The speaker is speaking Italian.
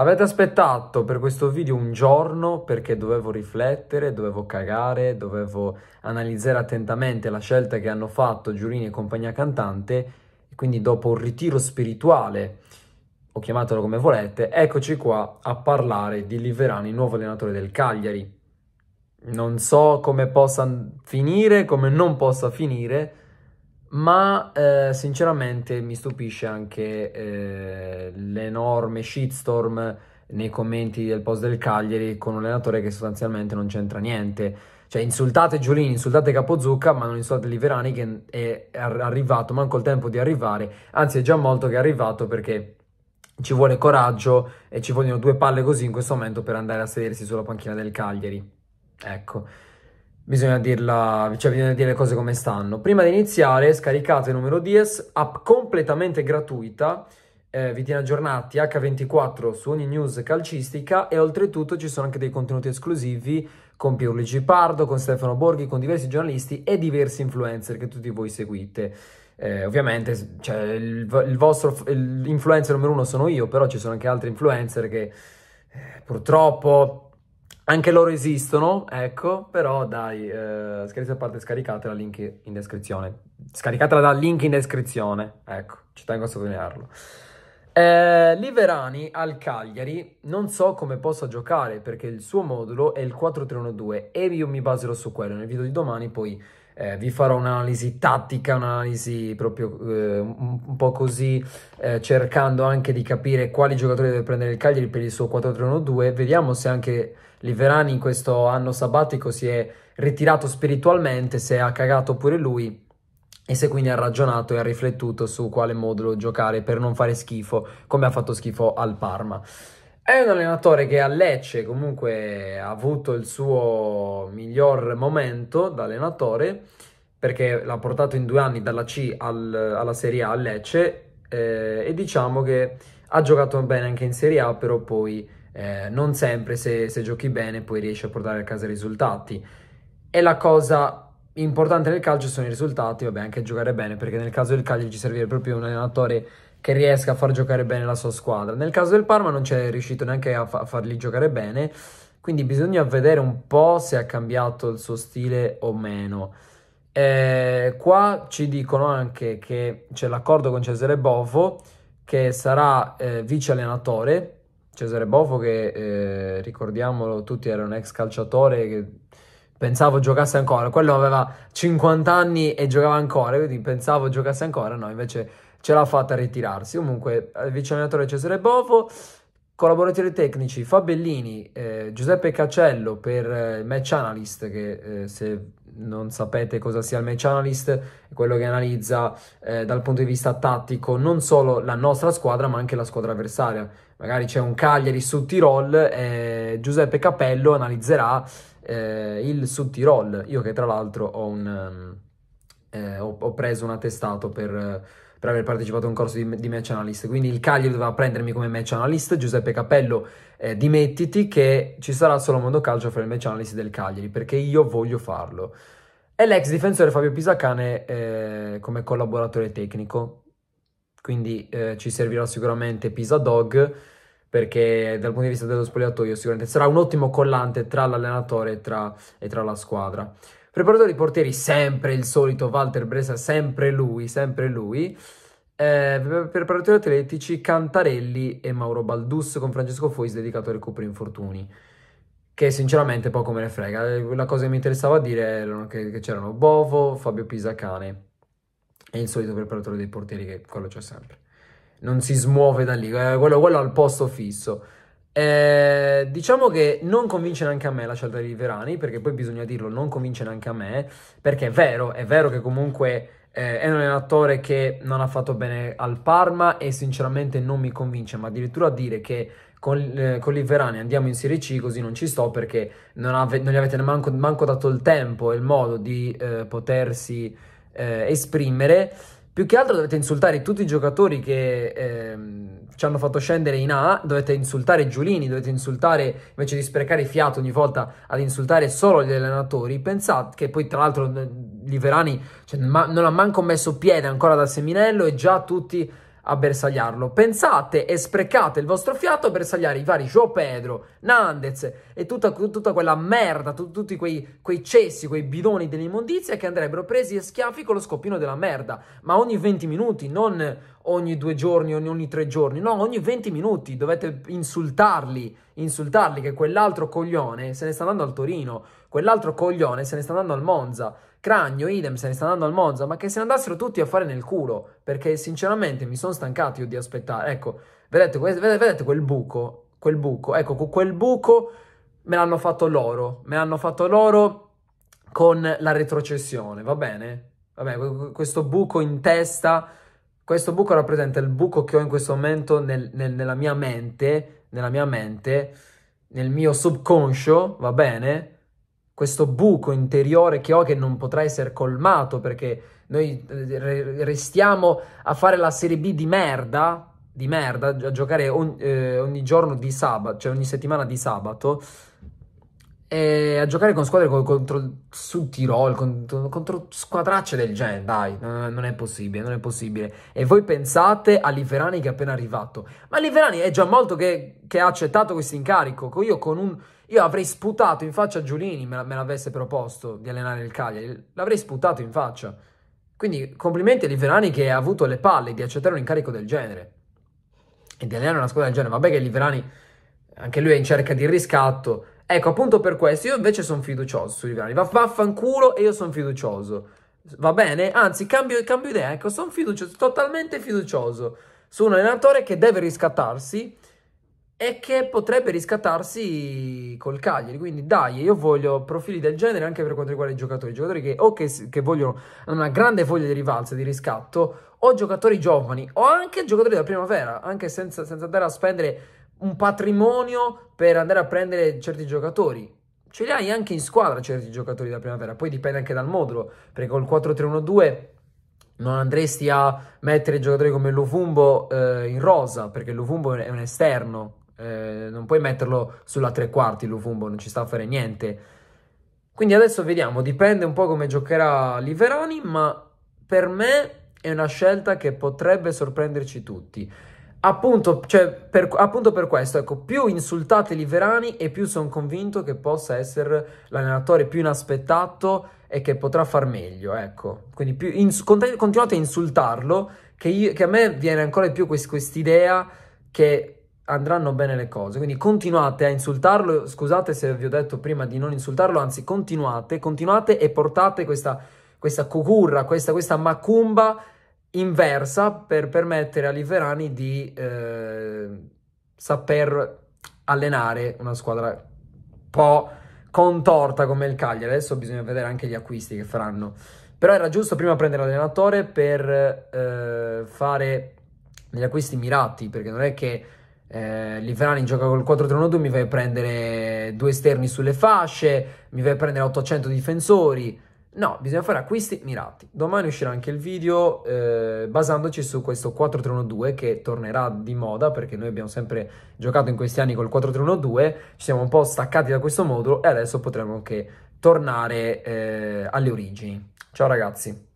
Avete aspettato per questo video un giorno perché dovevo riflettere, dovevo cagare, dovevo analizzare attentamente la scelta che hanno fatto Giurini e compagnia cantante e quindi dopo un ritiro spirituale, o chiamatelo come volete, eccoci qua a parlare di Liverani, nuovo allenatore del Cagliari. Non so come possa finire, come non possa finire, ma eh, sinceramente mi stupisce anche eh, l'enorme shitstorm nei commenti del post del Cagliari con un allenatore che sostanzialmente non c'entra niente. Cioè insultate Giulini, insultate Capozucca, ma non insultate Liverani che è arrivato, manco il tempo di arrivare, anzi è già molto che è arrivato perché ci vuole coraggio e ci vogliono due palle così in questo momento per andare a sedersi sulla panchina del Cagliari. Ecco bisogna, dirla, cioè bisogna dire le cose come stanno. Prima di iniziare scaricate il numero Dies, app completamente gratuita, eh, vi tiene aggiornati H24 su ogni news calcistica e oltretutto ci sono anche dei contenuti esclusivi con Pio Pierluigi Pardo, con Stefano Borghi, con diversi giornalisti e diversi influencer che tutti voi seguite. Eh, ovviamente cioè, il, il, vostro il numero uno sono io, però ci sono anche altri influencer che eh, purtroppo anche loro esistono, ecco, però dai, eh, scherzi a parte, scaricatela, link in descrizione. Scaricatela dal link in descrizione, ecco, ci tengo a sottolinearlo. Eh, Liverani al Cagliari, non so come possa giocare perché il suo modulo è il 4-3-1-2 e io mi baserò su quello. Nel video di domani poi eh, vi farò un'analisi tattica, un'analisi proprio eh, un, un, po' così, eh, cercando anche di capire quali giocatori deve prendere il Cagliari per il suo 4-3-1-2. Vediamo se anche Liverani in questo anno sabbatico si è ritirato spiritualmente, se ha cagato pure lui e se quindi ha ragionato e ha riflettuto su quale modulo giocare per non fare schifo, come ha fatto schifo al Parma. È un allenatore che a Lecce comunque ha avuto il suo miglior momento da allenatore perché l'ha portato in due anni dalla C al, alla Serie A a Lecce eh, e diciamo che ha giocato bene anche in Serie A però poi eh, non sempre se, se, giochi bene poi riesci a portare a casa i risultati e la cosa importante nel calcio sono i risultati vabbè anche giocare bene perché nel caso del calcio ci servirebbe proprio un allenatore che riesca a far giocare bene la sua squadra. Nel caso del Parma non c'è riuscito neanche a, fa- farli giocare bene, quindi bisogna vedere un po' se ha cambiato il suo stile o meno. Eh, qua ci dicono anche che c'è l'accordo con Cesare Bofo che sarà eh, vice allenatore. Cesare Bofo, che eh, ricordiamolo tutti era un ex calciatore che pensavo giocasse ancora, quello aveva 50 anni e giocava ancora, quindi pensavo giocasse ancora, no, invece ce l'ha fatta a ritirarsi. Comunque, eh, vice allenatore Cesare Bovo, collaboratori tecnici Fabellini, eh, Giuseppe Cacello per eh, Match Analyst, che eh, se non sapete cosa sia il Match Analyst, è quello che analizza eh, dal punto di vista tattico non solo la nostra squadra, ma anche la squadra avversaria. Magari c'è un Cagliari su Tirol, eh, Giuseppe Capello analizzerà eh, il su Tirol. Io che tra l'altro ho, un, um, ho, ho preso un attestato per per aver partecipato a un corso di, di match analyst. Quindi il Cagliari doveva prendermi come match analyst, Giuseppe Capello eh, dimettiti che ci sarà solo Mondo Calcio a fare il match analyst del Cagliari, perché io voglio farlo. E l'ex difensore Fabio Pisacane eh, come collaboratore tecnico, quindi eh, ci servirà sicuramente Pisa Dog perché dal punto di vista dello spogliatoio sicuramente sarà un ottimo collante tra l'allenatore e tra, e tra la squadra. Preparatore portieri, sempre il solito Walter Bresa, sempre lui, sempre lui. Eh, preparatori atletici Cantarelli e Mauro Baldus con Francesco Fois dedicato a recuperi infortuni. Che sinceramente poco me ne frega. Eh, la cosa che mi interessava dire era che, che c'erano Bovo, Fabio Pisacane e il solito preparatore dei portieri che quello c'è sempre. Non si smuove da lì, eh, quello, quello al posto fisso. Eh, diciamo che non convince neanche a me la scelta di Verani, perché poi bisogna dirlo, non convince neanche a me, perché è vero, è vero che comunque eh, è un allenatore che non ha fatto bene al Parma e sinceramente non mi convince, ma addirittura dire che con, eh, con l'Iverani andiamo in Serie C così non ci sto perché non, ave- non gli avete manco, manco, dato il tempo e il modo di eh, potersi eh, esprimere. Più che altro dovete insultare tutti i giocatori che ehm, ci hanno fatto scendere in A, dovete insultare Giulini, dovete insultare, invece di sprecare fiato ogni volta ad insultare solo gli allenatori, pensate che poi tra l'altro Liverani cioè, ma, non ha manco messo piede ancora dal seminello e già tutti a bersagliarlo. Pensate e sprecate il vostro fiato a bersagliare i vari Joe Pedro, Nandez e tutta, tutta quella merda, tu, tutti quei, quei, cessi, quei bidoni dell'immondizia che andrebbero presi e schiaffi con lo scoppino della merda, ma ogni 20 minuti, non ogni due giorni, ogni, ogni tre giorni, no, ogni 20 minuti dovete insultarli, insultarli che quell'altro coglione se ne sta andando al Torino, Quell'altro coglione se ne sta andando al Monza. Cragno, idem, se ne sta andando al Monza. Ma che se ne andassero tutti a fare nel culo. Perché sinceramente mi sono stancato io di aspettare. Ecco, vedete, vedete, vedete quel buco? Quel buco. Ecco, quel buco me l'hanno fatto loro. Me l'hanno fatto loro con la retrocessione, va bene? Vabbè, questo buco in testa... Questo buco rappresenta il buco che ho in questo momento nel, nel, nella mia mente, nella mia mente, nel mio subconscio, va bene? questo buco interiore che ho che non potrà essere colmato perché noi eh, restiamo a fare la Serie B di merda, di merda, a giocare ogni, eh, ogni giorno di sabato, cioè ogni settimana di sabato, a giocare con squadre co- contro Sud Tirol, contro, contro, squadracce del genere, dai, non è possibile, non è possibile. E voi pensate a Liverani che è appena arrivato, ma Liverani è già molto che, che ha accettato questo incarico, io con un io avrei sputato in faccia a Giulini, me, me l'avesse proposto di allenare il Cagliari, l'avrei sputato in faccia. Quindi complimenti a Liverani che ha avuto le palle di accettare un incarico del genere. E di allenare una squadra del genere. Vabbè che Liverani, anche lui è in cerca di riscatto. Ecco, appunto per questo, io invece sono fiducioso su Liverani. vaffanculo e io sono fiducioso. Va bene? Anzi, cambio, cambio idea. Ecco, sono fiducioso, totalmente fiducioso su un allenatore che deve riscattarsi e che potrebbe riscattarsi col Cagliari. Quindi dai, io voglio profili del genere anche per quanto riguarda i giocatori, giocatori che o che, che vogliono una grande voglia di rivalsa, di riscatto, o giocatori giovani, o anche giocatori della primavera, anche senza, senza andare a spendere un patrimonio per andare a prendere certi giocatori. Ce li hai anche in squadra certi giocatori della primavera, poi dipende anche dal modulo, perché col 4-3-1-2 non andresti a mettere giocatori come Lufumbo eh, in rosa, perché Lufumbo è un esterno, eh, non puoi metterlo sulla tre quarti Lufumbo, non ci sta a fare niente. Quindi adesso vediamo, dipende un po' come giocherà Liverani, ma per me è una scelta che potrebbe sorprenderci tutti. Appunto, cioè, per, appunto per questo, ecco, più insultate Liverani e più sono convinto che possa essere l'allenatore più inaspettato e che potrà far meglio, ecco. Quindi più ins- continuate a insultarlo, che, io, che a me viene ancora di più quest'idea che andranno bene le cose. Quindi continuate a insultarlo, scusate se vi ho detto prima di non insultarlo, anzi continuate, continuate e portate questa, questa cucurra, questa, questa macumba inversa per permettere a Liverani di eh, saper allenare una squadra un po' contorta come il Cagliari. Adesso bisogna vedere anche gli acquisti che faranno. Però era giusto prima prendere l'allenatore per eh, fare degli acquisti mirati, perché non è che eh, Livrani gioca col 4-3-1-2, mi vai a prendere due esterni sulle fasce, mi vai a prendere 800 difensori. No, bisogna fare acquisti mirati. Domani uscirà anche il video eh, basandoci su questo 4-3-1-2 che tornerà di moda perché noi abbiamo sempre giocato in questi anni col 4-3-1-2, ci siamo un po' staccati da questo modulo e adesso potremo anche tornare eh, alle origini. Ciao ragazzi.